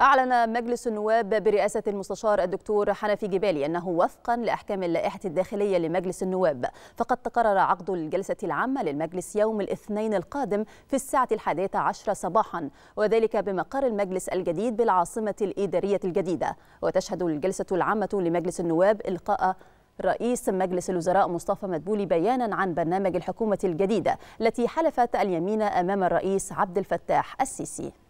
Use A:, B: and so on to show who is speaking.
A: أعلن مجلس النواب برئاسة المستشار الدكتور حنفي جبالي أنه وفقا لأحكام اللائحة الداخلية لمجلس النواب فقد تقرر عقد الجلسة العامة للمجلس يوم الاثنين القادم في الساعة الحادية عشرة صباحا وذلك بمقر المجلس الجديد بالعاصمة الإدارية الجديدة وتشهد الجلسة العامة لمجلس النواب إلقاء رئيس مجلس الوزراء مصطفى مدبولي بيانا عن برنامج الحكومة الجديدة التي حلفت اليمين أمام الرئيس عبد الفتاح السيسي